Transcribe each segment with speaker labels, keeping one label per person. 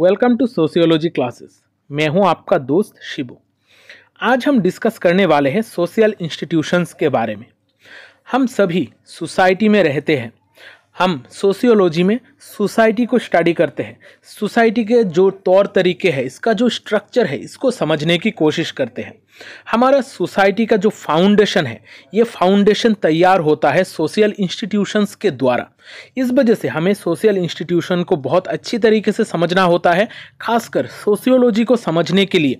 Speaker 1: welcome to sociology classes मैं हूं आपका दोस्त शिबो आज हम डिस्कस करने वाले हैं सोशल इंस्टीट्यूशंस के बारे में हम सभी सोसाइटी में रहते हैं हम सोशियोलॉजी में सोसाइटी को स्टडी करते हैं सोसाइटी के जो तौर तरीके हैं इसका जो स्ट्रक्चर है इसको समझने की कोशिश करते हैं हमारा सोसाइटी का जो फाउंडेशन है ये फाउंडेशन तैयार होता है सोशल इंस्टीट्यूशंस के द्वारा इस वजह से हमें सोशल इंस्टीट्यूशन को बहुत अच्छी तरीके से समझना होता है खासकर सोशियोलॉजी को समझने के लिए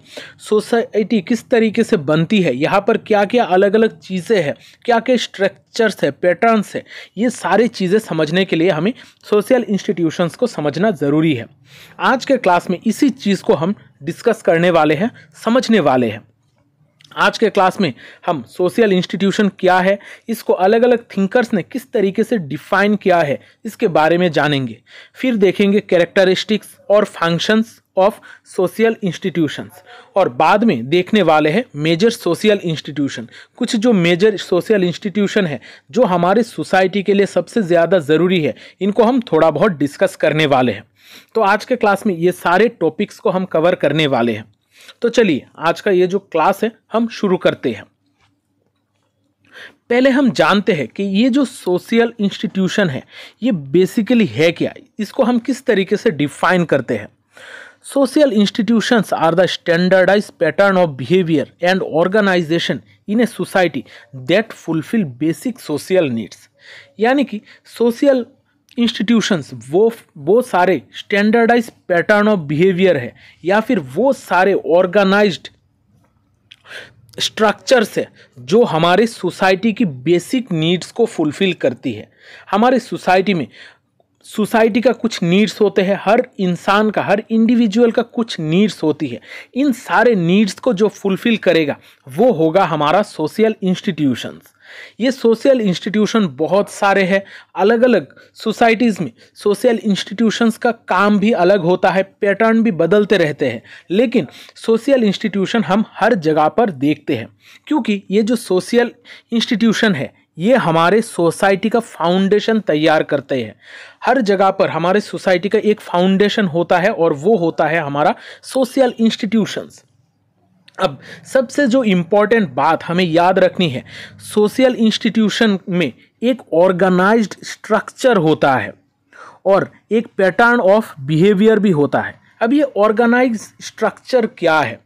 Speaker 1: सोसाइटी किस तरीके से बनती है यहाँ पर क्या क्या अलग अलग चीज़ें हैं क्या क्या स्ट्रक्चर्स है पैटर्न्स है ये सारी चीज़ें समझने के लिए हमें सोशल इंस्टीट्यूशंस को समझना ज़रूरी है आज के क्लास में इसी चीज़ को हम डिस्कस करने वाले हैं समझने वाले हैं आज के क्लास में हम सोशल इंस्टीट्यूशन क्या है इसको अलग अलग थिंकर्स ने किस तरीके से डिफाइन किया है इसके बारे में जानेंगे फिर देखेंगे कैरेक्टरिस्टिक्स और फंक्शंस ऑफ सोशल इंस्टीट्यूशंस और बाद में देखने वाले हैं मेजर सोशल इंस्टीट्यूशन कुछ जो मेजर सोशल इंस्टीट्यूशन है जो हमारे सोसाइटी के लिए सबसे ज़्यादा ज़रूरी है इनको हम थोड़ा बहुत डिस्कस करने वाले हैं तो आज के क्लास में ये सारे टॉपिक्स को हम कवर करने वाले हैं तो चलिए आज का ये जो क्लास है हम शुरू करते हैं पहले हम जानते हैं कि ये जो सोशल इंस्टीट्यूशन है ये बेसिकली है क्या इसको हम किस तरीके से डिफाइन करते हैं social institutions are the standardize pattern of behaviour and organization in a society that fulfil basic social needs यानी कि सोशल इंस्टीट्यूशंस वो वो सारे स्टैंडर्डाइज पैटर्न ऑफ बिहेवियर है या फिर वो सारे ऑर्गेनाइज्ड स्ट्रक्चर्स है जो हमारे सोसाइटी की बेसिक नीड्स को फुलफिल करती है हमारे सोसाइटी में सोसाइटी का कुछ नीड्स होते हैं हर इंसान का हर इंडिविजुअल का कुछ नीड्स होती है इन सारे नीड्स को जो फुलफिल करेगा वो होगा हमारा सोशल इंस्टीट्यूशंस ये सोशल इंस्टीट्यूशन बहुत सारे हैं अलग अलग सोसाइटीज़ में सोशल इंस्टीट्यूशंस का काम भी अलग होता है पैटर्न भी बदलते रहते हैं लेकिन सोशल इंस्टीट्यूशन हम हर जगह पर देखते हैं क्योंकि ये जो सोशल इंस्टीट्यूशन है ये हमारे सोसाइटी का फाउंडेशन तैयार करते हैं हर जगह पर हमारे सोसाइटी का एक फाउंडेशन होता है और वो होता है हमारा सोशल इंस्टीट्यूशंस अब सबसे जो इम्पॉर्टेंट बात हमें याद रखनी है सोशल इंस्टीट्यूशन में एक ऑर्गेनाइज्ड स्ट्रक्चर होता है और एक पैटर्न ऑफ बिहेवियर भी होता है अब ये ऑर्गेनाइज स्ट्रक्चर क्या है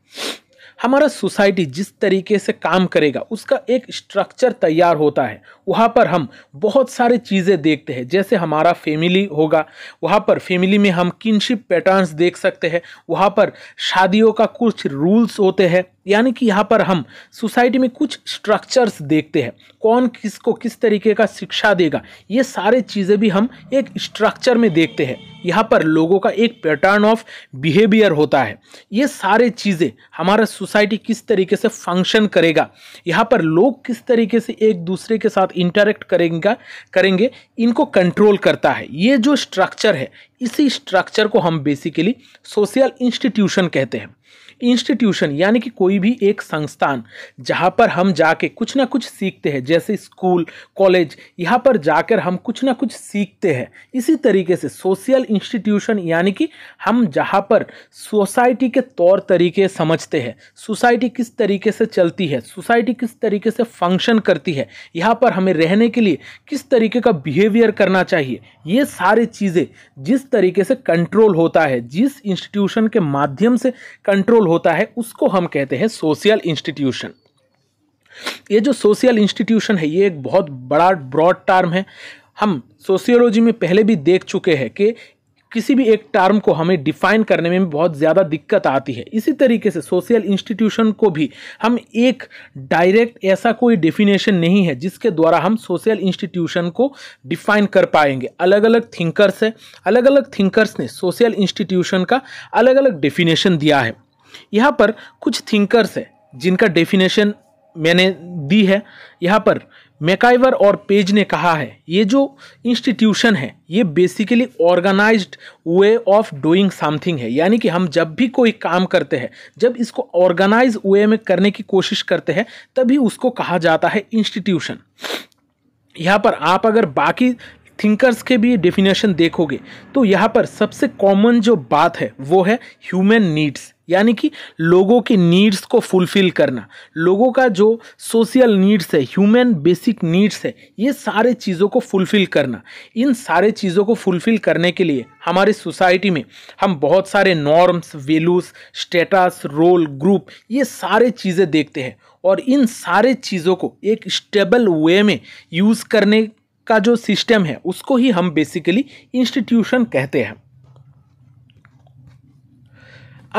Speaker 1: हमारा सोसाइटी जिस तरीके से काम करेगा उसका एक स्ट्रक्चर तैयार होता है वहाँ पर हम बहुत सारे चीज़ें देखते हैं जैसे हमारा फैमिली होगा वहाँ पर फैमिली में हम किनशिप पैटर्न्स देख सकते हैं वहाँ पर शादियों का कुछ रूल्स होते हैं यानी कि यहाँ पर हम सोसाइटी में कुछ स्ट्रक्चर्स देखते हैं कौन किसको किस तरीके का शिक्षा देगा ये सारे चीज़ें भी हम एक स्ट्रक्चर में देखते हैं यहाँ पर लोगों का एक पैटर्न ऑफ बिहेवियर होता है ये सारे चीज़ें हमारा सोसाइटी किस तरीके से फंक्शन करेगा यहाँ पर लोग किस तरीके से एक दूसरे के साथ इंटरेक्ट करेंगे करेंगे इनको कंट्रोल करता है ये जो स्ट्रक्चर है इसी स्ट्रक्चर को हम बेसिकली सोशल इंस्टीट्यूशन कहते हैं इंस्टीट्यूशन यानी कि कोई भी एक संस्थान जहाँ पर हम जाके कुछ ना कुछ सीखते हैं जैसे स्कूल कॉलेज यहाँ पर जाकर हम कुछ ना कुछ सीखते हैं इसी तरीके से सोशल इंस्टीट्यूशन यानी कि हम जहाँ पर सोसाइटी के तौर तरीके समझते हैं सोसाइटी किस तरीके से चलती है सोसाइटी किस तरीके से फंक्शन करती है यहाँ पर हमें रहने के लिए किस तरीके का बिहेवियर करना चाहिए ये सारी चीज़ें जिस तरीके से कंट्रोल होता है जिस इंस्टीट्यूशन के माध्यम से कंट्रोल होता है उसको हम कहते हैं सोशल इंस्टीट्यूशन ये जो सोशल इंस्टीट्यूशन है ये एक बहुत बड़ा ब्रॉड टर्म है हम सोशियोलॉजी में पहले भी देख चुके हैं कि किसी भी एक टर्म को हमें डिफाइन करने में बहुत ज़्यादा दिक्कत आती है इसी तरीके से सोशल इंस्टीट्यूशन को भी हम एक डायरेक्ट ऐसा कोई डेफिनेशन नहीं है जिसके द्वारा हम सोशल इंस्टीट्यूशन को डिफाइन कर पाएंगे अलग अलग थिंकर्स है अलग अलग थिंकर्स ने सोशल इंस्टीट्यूशन का अलग अलग डेफिनेशन दिया है यहाँ पर कुछ थिंकर्स है जिनका डेफिनेशन मैंने दी है यहाँ पर मैकाइवर और पेज ने कहा है ये जो इंस्टीट्यूशन है ये basically organized way of doing something है यानी कि हम जब भी कोई काम करते हैं जब इसको ऑर्गेनाइज वे में करने की कोशिश करते हैं तभी उसको कहा जाता है इंस्टीट्यूशन यहाँ पर आप अगर बाकी थिंकर्स के भी डेफिनेशन देखोगे तो यहाँ पर सबसे कॉमन जो बात है वो है ह्यूमन नीड्स यानी कि लोगों की नीड्स को फुलफिल करना लोगों का जो सोशल नीड्स है ह्यूमन बेसिक नीड्स है ये सारे चीज़ों को फुलफिल करना इन सारे चीज़ों को फुलफिल करने के लिए हमारे सोसाइटी में हम बहुत सारे norms values status role group ये सारे चीज़ें देखते हैं और इन सारे चीज़ों को एक स्टेबल वे में यूज़ करने का जो सिस्टम है उसको ही हम बेसिकली इंस्टीट्यूशन कहते हैं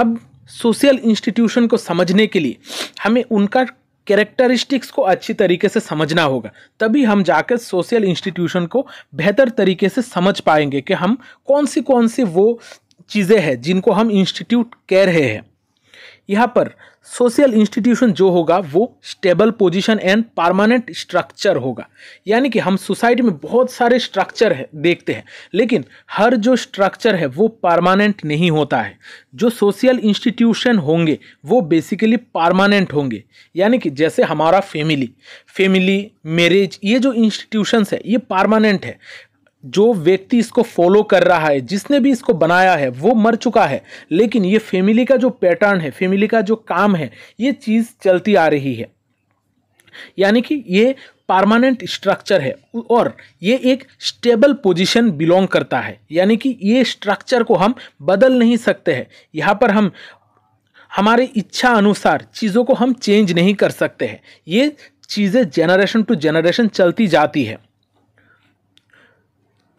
Speaker 1: अब सोशल इंस्टीट्यूशन को समझने के लिए हमें उनका कैरेक्टरिस्टिक्स को अच्छी तरीके से समझना होगा तभी हम जाकर सोशल इंस्टीट्यूशन को बेहतर तरीके से समझ पाएंगे कि हम कौन सी कौन सी वो चीज़ें हैं जिनको हम इंस्टीट्यूट कह रहे हैं यहाँ पर सोशल इंस्टीट्यूशन जो होगा वो stable position and permanent structure होगा यानी कि हम सोसाइटी में बहुत सारे स्ट्रक्चर है देखते हैं लेकिन हर जो स्ट्रक्चर है वो परमानेंट नहीं होता है जो सोशल इंस्टीट्यूशन होंगे वो बेसिकली परमानेंट होंगे यानी कि जैसे हमारा फैमिली फैमिली मैरिज ये जो इंस्टीट्यूशंस है ये परमानेंट है जो व्यक्ति इसको फॉलो कर रहा है जिसने भी इसको बनाया है वो मर चुका है लेकिन ये फैमिली का जो पैटर्न है फैमिली का जो काम है ये चीज़ चलती आ रही है यानी कि ये परमानेंट स्ट्रक्चर है और ये एक स्टेबल पोजीशन बिलोंग करता है यानी कि ये स्ट्रक्चर को हम बदल नहीं सकते हैं यहाँ पर हम हमारे इच्छा अनुसार चीज़ों को हम चेंज नहीं कर सकते हैं ये चीज़ें जनरेशन टू जनरेशन चलती जाती है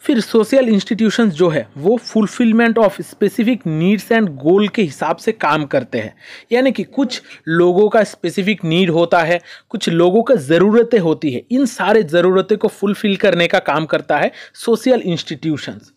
Speaker 1: फिर सोशल इंस्टीट्यूशंस जो है वो fulfilment of specific needs and goal के हिसाब से काम करते हैं यानी कि कुछ लोगों का स्पेसिफिक नीड होता है कुछ लोगों का ज़रूरतें होती है इन सारे ज़रूरतें को फुलफिल करने का काम करता है सोशल इंस्टीट्यूशंस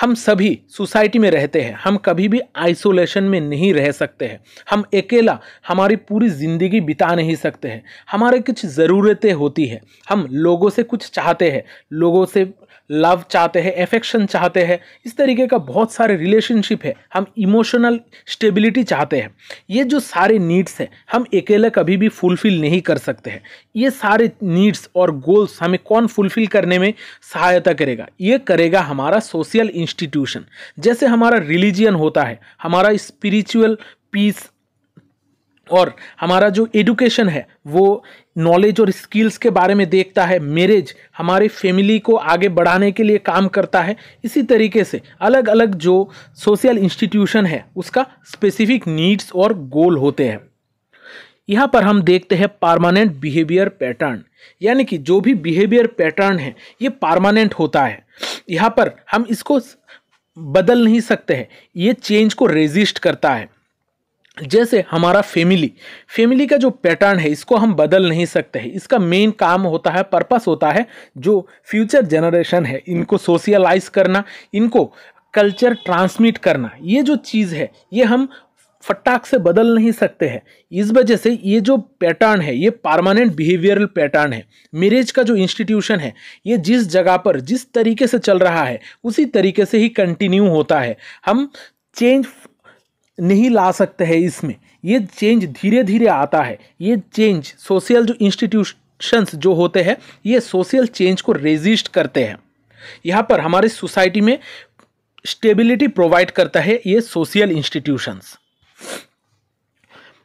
Speaker 1: हम सभी सोसाइटी में रहते हैं हम कभी भी आइसोलेशन में नहीं रह सकते हैं हम अकेला हमारी पूरी ज़िंदगी बिता नहीं सकते हैं हमारे कुछ ज़रूरतें होती हैं हम लोगों से कुछ चाहते हैं लोगों से लव चाहते हैं एफेक्शन चाहते हैं इस तरीके का बहुत सारे रिलेशनशिप है हम इमोशनल स्टेबिलिटी चाहते हैं ये जो सारे नीड्स हैं हम अकेले कभी भी फुलफ़िल नहीं कर सकते हैं ये सारे नीड्स और गोल्स हमें कौन फुलफ़िल करने में सहायता करेगा ये करेगा हमारा सोशल इंस्टीट्यूशन जैसे हमारा रिलीजियन होता है हमारा स्पिरिचुअल पीस और हमारा जो एडुकेशन है वो नॉलेज और स्किल्स के बारे में देखता है मैरिज हमारे फैमिली को आगे बढ़ाने के लिए काम करता है इसी तरीके से अलग अलग जो सोशल इंस्टीट्यूशन है उसका स्पेसिफिक नीड्स और गोल होते हैं यहाँ पर हम देखते हैं पार्मानेंट बिहेवियर पैटर्न यानी कि जो भी बिहेवियर पैटर्न है ये पारमानेंट होता है यहाँ पर हम इसको बदल नहीं सकते हैं ये चेंज को रेजिस्ट करता है जैसे हमारा फैमिली फैमिली का जो पैटर्न है इसको हम बदल नहीं सकते हैं इसका मेन काम होता है पर्पस होता है जो फ्यूचर जनरेशन है इनको सोशलाइज करना इनको कल्चर ट्रांसमिट करना ये जो चीज़ है ये हम फटाक से बदल नहीं सकते हैं इस वजह से ये जो पैटर्न है ये परमानेंट बिहेवियरल पैटर्न है मेरेज का जो इंस्टीट्यूशन है ये जिस जगह पर जिस तरीके से चल रहा है उसी तरीके से ही कंटिन्यू होता है हम चेंज नहीं ला सकते हैं इसमें ये चेंज धीरे धीरे आता है ये चेंज सोशल जो इंस्टीट्यूशंस जो होते हैं ये सोशल चेंज को रेजिस्ट करते हैं यहाँ पर हमारी सोसाइटी में स्टेबिलिटी प्रोवाइड करता है ये सोशल इंस्टीट्यूशंस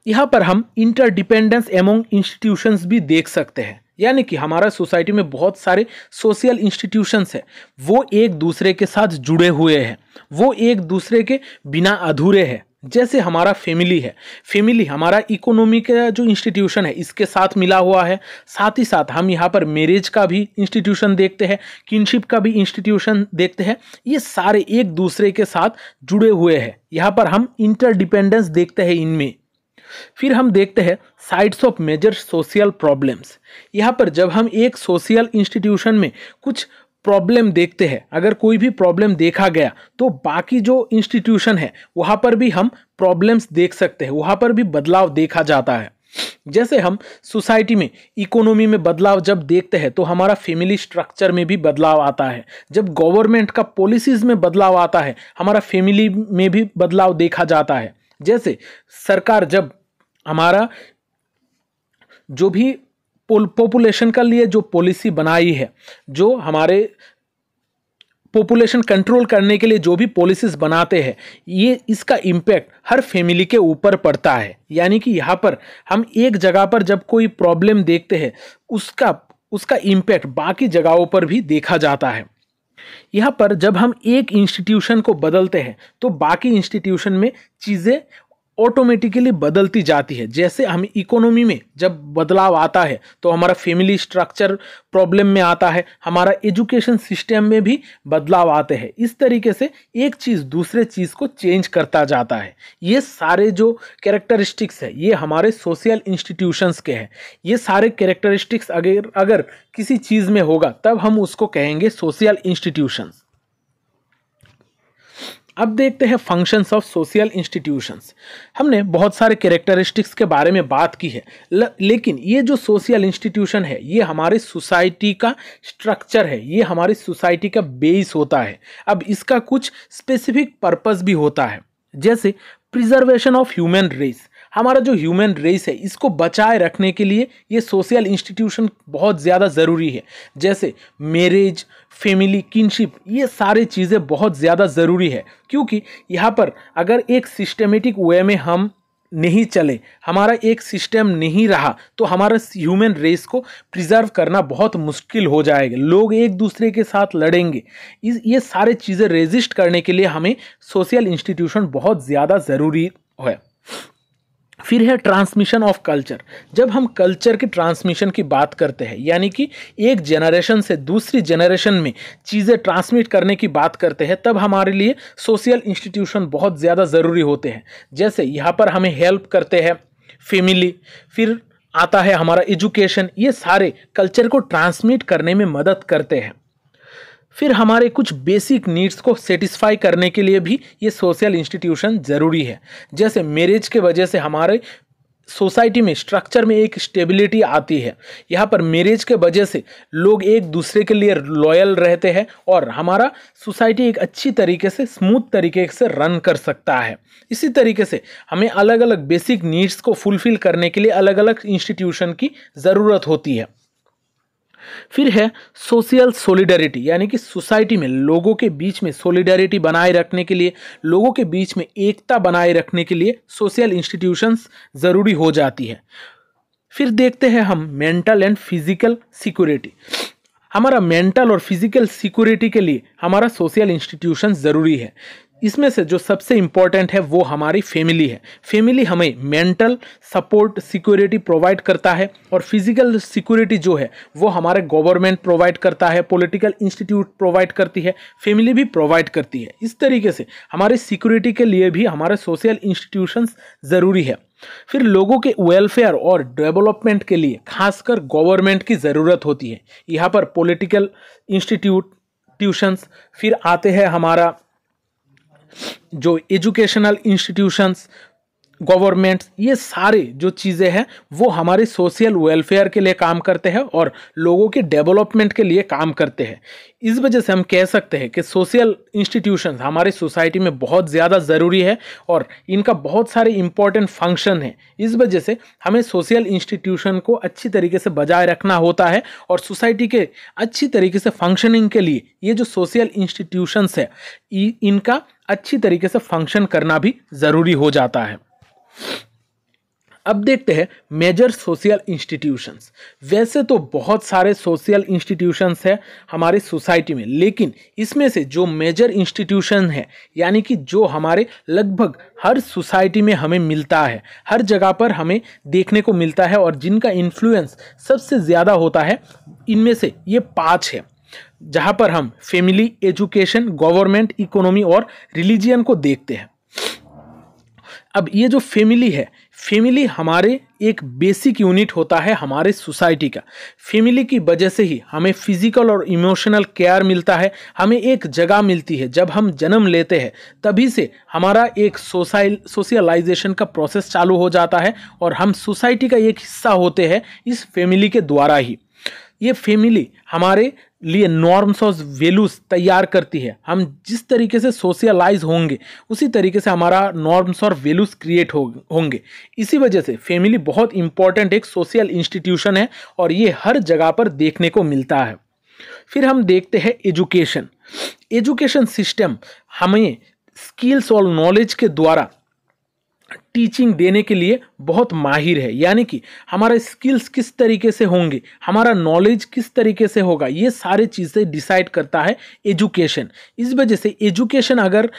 Speaker 1: यहाँ पर हम इंटरडिपेंडेंस एमोंग इंस्टीट्यूशंस भी देख सकते हैं यानी कि हमारा सोसाइटी में बहुत सारे सोशल इंस्टीट्यूशंस हैं वो एक दूसरे के साथ जुड़े हुए हैं वो एक दूसरे के बिना अधूरे हैं जैसे हमारा फैमिली है फैमिली हमारा इकोनॉमी का जो इंस्टीट्यूशन है इसके साथ मिला हुआ है साथ ही साथ हम यहाँ पर मैरिज का भी इंस्टीट्यूशन देखते हैं किनशिप का भी इंस्टीट्यूशन देखते हैं ये सारे एक दूसरे के साथ जुड़े हुए हैं यहाँ पर हम इंटरडिपेंडेंस देखते हैं इनमें फिर हम देखते हैं sides of major social problems यहाँ पर जब हम एक सोशल इंस्टीट्यूशन में कुछ प्रॉब्लम देखते हैं अगर कोई भी प्रॉब्लम देखा गया तो बाकी जो इंस्टीट्यूशन है वहाँ पर भी हम प्रॉब्लम्स देख सकते हैं वहाँ पर भी बदलाव देखा जाता है जैसे हम सोसाइटी में इकोनॉमी में बदलाव जब देखते हैं तो हमारा फैमिली स्ट्रक्चर में भी बदलाव आता है जब गवर्नमेंट का पॉलिसीज में बदलाव आता है हमारा फैमिली में भी बदलाव देखा जाता है जैसे सरकार जब हमारा जो भी पॉपुलेशन का लिए जो पॉलिसी बनाई है जो हमारे पॉपुलेशन कंट्रोल करने के लिए जो भी पॉलिसीज़ बनाते हैं ये इसका इम्पैक्ट हर फैमिली के ऊपर पड़ता है यानी कि यहाँ पर हम एक जगह पर जब कोई प्रॉब्लम देखते हैं उसका उसका इम्पैक्ट बाकी जगहों पर भी देखा जाता है यहाँ पर जब हम एक इंस्टीट्यूशन को बदलते हैं तो बाकी इंस्टीट्यूशन में चीज़ें ऑटोमेटिकली बदलती जाती है जैसे हम इकोनॉमी में जब बदलाव आता है तो हमारा फैमिली स्ट्रक्चर प्रॉब्लम में आता है हमारा एजुकेशन सिस्टम में भी बदलाव आते हैं इस तरीके से एक चीज़ दूसरे चीज़ को चेंज करता जाता है ये सारे जो कैरेक्टरिस्टिक्स है ये हमारे सोशल इंस्टीट्यूशंस के हैं ये सारे कैरेक्टरिस्टिक्स अगर अगर किसी चीज़ में होगा तब हम उसको कहेंगे सोशल इंस्टीट्यूशंस अब देखते हैं फंक्शंस ऑफ सोशल इंस्टीट्यूशंस हमने बहुत सारे कैरेक्टरिस्टिक्स के बारे में बात की है ल, लेकिन ये जो सोशल इंस्टीट्यूशन है ये हमारे सोसाइटी का स्ट्रक्चर है ये हमारी सोसाइटी का बेस होता है अब इसका कुछ स्पेसिफिक पर्पस भी होता है जैसे प्रिजर्वेशन ऑफ ह्यूमन रेस हमारा जो ह्यूमन रेस है इसको बचाए रखने के लिए ये सोशल इंस्टीट्यूशन बहुत ज़्यादा ज़रूरी है जैसे मैरिज फैमिली किनशिप ये सारे चीज़ें बहुत ज़्यादा ज़रूरी है क्योंकि यहाँ पर अगर एक सिस्टमेटिक वे में हम नहीं चले हमारा एक सिस्टम नहीं रहा तो हमारा ह्यूमन रेस को प्रिजर्व करना बहुत मुश्किल हो जाएगा लोग एक दूसरे के साथ लड़ेंगे इस ये सारे चीज़ें रेजिस्ट करने के लिए हमें सोशल इंस्टीट्यूशन बहुत ज़्यादा ज़रूरी है फिर है ट्रांसमिशन ऑफ कल्चर जब हम कल्चर की ट्रांसमिशन की बात करते हैं यानी कि एक जनरेशन से दूसरी जनरेशन में चीज़ें ट्रांसमिट करने की बात करते हैं तब हमारे लिए सोशल इंस्टीट्यूशन बहुत ज़्यादा ज़रूरी होते हैं जैसे यहाँ पर हमें हेल्प करते हैं फैमिली फिर आता है हमारा एजुकेशन ये सारे कल्चर को ट्रांसमिट करने में मदद करते हैं फिर हमारे कुछ बेसिक नीड्स को सेटिस्फाई करने के लिए भी ये सोशल इंस्टीट्यूशन ज़रूरी है जैसे मैरिज के वजह से हमारे सोसाइटी में स्ट्रक्चर में एक स्टेबिलिटी आती है यहाँ पर मैरिज के वजह से लोग एक दूसरे के लिए लॉयल रहते हैं और हमारा सोसाइटी एक अच्छी तरीके से स्मूथ तरीके से रन कर सकता है इसी तरीके से हमें अलग अलग बेसिक नीड्स को फुलफ़िल करने के लिए अलग अलग इंस्टीट्यूशन की ज़रूरत होती है फिर है सोशल सोलिडरिटी यानी कि सोसाइटी में लोगों के बीच में सोलिडरिटी बनाए रखने के लिए लोगों के बीच में एकता बनाए रखने के लिए सोशल इंस्टीट्यूशंस ज़रूरी हो जाती है फिर देखते हैं हम मेंटल एंड फिजिकल सिक्योरिटी हमारा मेंटल और फिजिकल सिक्योरिटी के लिए हमारा सोशल इंस्टीट्यूशन ज़रूरी है इसमें से जो सबसे इम्पॉर्टेंट है वो हमारी फैमिली है फैमिली हमें मेंटल सपोर्ट सिक्योरिटी प्रोवाइड करता है और फिजिकल सिक्योरिटी जो है वो हमारे गवर्नमेंट प्रोवाइड करता है पॉलिटिकल इंस्टीट्यूट प्रोवाइड करती है फैमिली भी प्रोवाइड करती है इस तरीके से हमारी सिक्योरिटी के लिए भी हमारे सोशल इंस्टीट्यूशंस ज़रूरी है फिर लोगों के वेलफेयर और डेवलपमेंट के लिए खासकर गवर्नमेंट की ज़रूरत होती है यहाँ पर पोलिटिकल इंस्टीट्यूट ट्यूशंस फिर आते हैं हमारा जो एजुकेशनल इंस्टीट्यूशंस गवर्नमेंट्स ये सारे जो चीज़ें हैं वो हमारे सोशल वेलफेयर के लिए काम करते हैं और लोगों के डेवलपमेंट के लिए काम करते हैं इस वजह से हम कह सकते हैं कि सोशल इंस्टीट्यूशंस हमारे सोसाइटी में बहुत ज़्यादा ज़रूरी है और इनका बहुत सारे इंपॉर्टेंट फंक्शन है इस वजह से हमें सोशल इंस्टीट्यूशन को अच्छी तरीके से बजाय रखना होता है और सोसाइटी के अच्छी तरीके से फंक्शनिंग के लिए ये जो सोशल इंस्टीट्यूशंस है इनका अच्छी तरीके से फंक्शन करना भी ज़रूरी हो जाता है अब देखते हैं मेजर सोशल इंस्टीट्यूशंस वैसे तो बहुत सारे सोशल इंस्टीट्यूशंस हैं हमारे सोसाइटी में लेकिन इसमें से जो मेजर इंस्टीट्यूशन है यानी कि जो हमारे लगभग हर सोसाइटी में हमें मिलता है हर जगह पर हमें देखने को मिलता है और जिनका इन्फ्लुएंस सबसे ज़्यादा होता है इनमें से ये पाँच है जहाँ पर हम फैमिली एजुकेशन गवर्नमेंट इकोनॉमी और रिलीजियन को देखते हैं अब ये जो फैमिली है फैमिली हमारे एक बेसिक यूनिट होता है हमारे सोसाइटी का फैमिली की वजह से ही हमें फिजिकल और इमोशनल केयर मिलता है हमें एक जगह मिलती है जब हम जन्म लेते हैं तभी से हमारा एक सोसाइल सोशलाइजेशन का प्रोसेस चालू हो जाता है और हम सोसाइटी का एक हिस्सा होते हैं इस फैमिली के द्वारा ही ये फैमिली हमारे लिए नॉर्म्स और वैल्यूज़ तैयार करती है हम जिस तरीके से सोशलाइज होंगे उसी तरीके से हमारा नॉर्म्स और वैल्यूज़ क्रिएट हो होंगे इसी वजह से फैमिली बहुत इंपॉर्टेंट एक सोशल इंस्टीट्यूशन है और ये हर जगह पर देखने को मिलता है फिर हम देखते हैं एजुकेशन एजुकेशन सिस्टम हमें स्किल्स और नॉलेज के द्वारा टीचिंग देने के लिए बहुत माहिर है यानी कि हमारा स्किल्स किस तरीके से होंगे हमारा नॉलेज किस तरीके से होगा ये सारे चीज़ें डिसाइड करता है एजुकेशन इस वजह से एजुकेशन अगर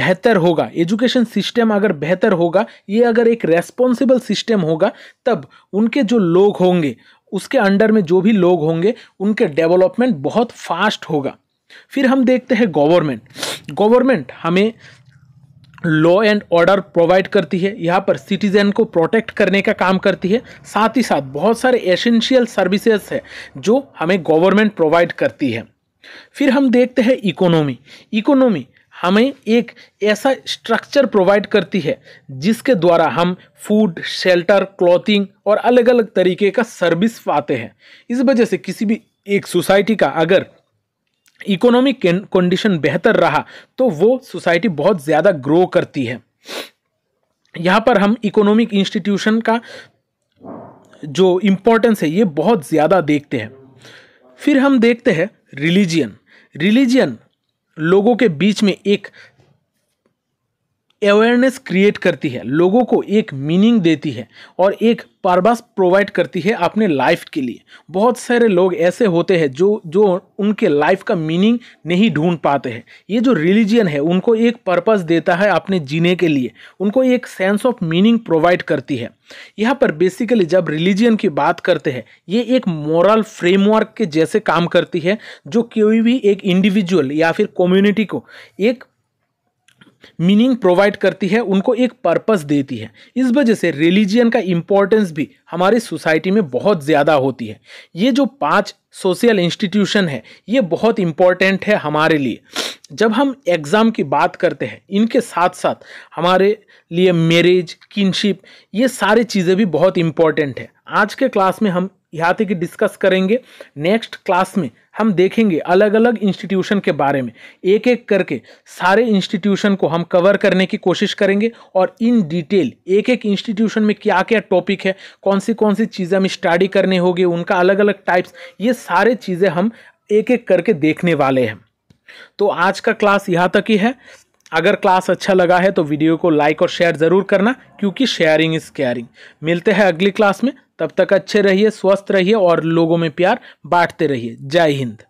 Speaker 1: बेहतर होगा एजुकेशन सिस्टम अगर बेहतर होगा ये अगर एक रेस्पॉन्सिबल सिस्टम होगा तब उनके जो लोग होंगे उसके अंडर में जो भी लोग होंगे उनके डेवलपमेंट बहुत फास्ट होगा फिर हम देखते हैं गवर्नमेंट गवर्नमेंट हमें लॉ एंड ऑर्डर प्रोवाइड करती है यहाँ पर सिटीजन को प्रोटेक्ट करने का काम करती है साथ ही साथ बहुत सारे एसेंशियल सर्विसेज है जो हमें गवर्नमेंट प्रोवाइड करती है फिर हम देखते हैं इकोनॉमी इकोनॉमी हमें एक ऐसा स्ट्रक्चर प्रोवाइड करती है जिसके द्वारा हम फूड शेल्टर क्लॉथिंग और अलग अलग तरीके का सर्विस पाते हैं इस वजह से किसी भी एक सोसाइटी का अगर इकोनॉमिक कंडीशन बेहतर रहा तो वो सोसाइटी बहुत ज़्यादा ग्रो करती है यहाँ पर हम इकोनॉमिक इंस्टीट्यूशन का जो इम्पोर्टेंस है ये बहुत ज़्यादा देखते हैं फिर हम देखते हैं रिलीजियन रिलीजियन लोगों के बीच में एक अवेयरनेस क्रिएट करती है लोगों को एक मीनिंग देती है और एक पर्पस प्रोवाइड करती है अपने लाइफ के लिए बहुत सारे लोग ऐसे होते हैं जो जो उनके लाइफ का मीनिंग नहीं ढूंढ पाते हैं ये जो रिलीजियन है उनको एक पर्पस देता है अपने जीने के लिए उनको एक सेंस ऑफ मीनिंग प्रोवाइड करती है यहाँ पर बेसिकली जब रिलीजियन की बात करते हैं ये एक मॉरल फ्रेमवर्क के जैसे काम करती है जो कोई भी एक इंडिविजुअल या फिर कम्युनिटी को एक मीनिंग प्रोवाइड करती है उनको एक पर्पस देती है इस वजह से रिलीजियन का इम्पोर्टेंस भी हमारी सोसाइटी में बहुत ज़्यादा होती है ये जो पांच सोशल इंस्टीट्यूशन है ये बहुत इम्पोर्टेंट है हमारे लिए जब हम एग्ज़ाम की बात करते हैं इनके साथ साथ हमारे लिए मैरिज किनशिप ये सारी चीज़ें भी बहुत इम्पोर्टेंट है आज के क्लास में हम यहाँ तक डिस्कस करेंगे नेक्स्ट क्लास में हम देखेंगे अलग अलग इंस्टीट्यूशन के बारे में एक एक करके सारे इंस्टीट्यूशन को हम कवर करने की कोशिश करेंगे और इन डिटेल एक एक इंस्टीट्यूशन में क्या क्या टॉपिक है कौन सी कौन सी चीज़ें हमें स्टडी करने होगी उनका अलग अलग टाइप्स ये सारे चीज़ें हम एक एक करके देखने वाले हैं तो आज का क्लास यहाँ तक ही है अगर क्लास अच्छा लगा है तो वीडियो को लाइक और शेयर ज़रूर करना क्योंकि शेयरिंग इज़ केयरिंग मिलते हैं अगली क्लास में तब तक अच्छे रहिए स्वस्थ रहिए और लोगों में प्यार बांटते रहिए जय हिंद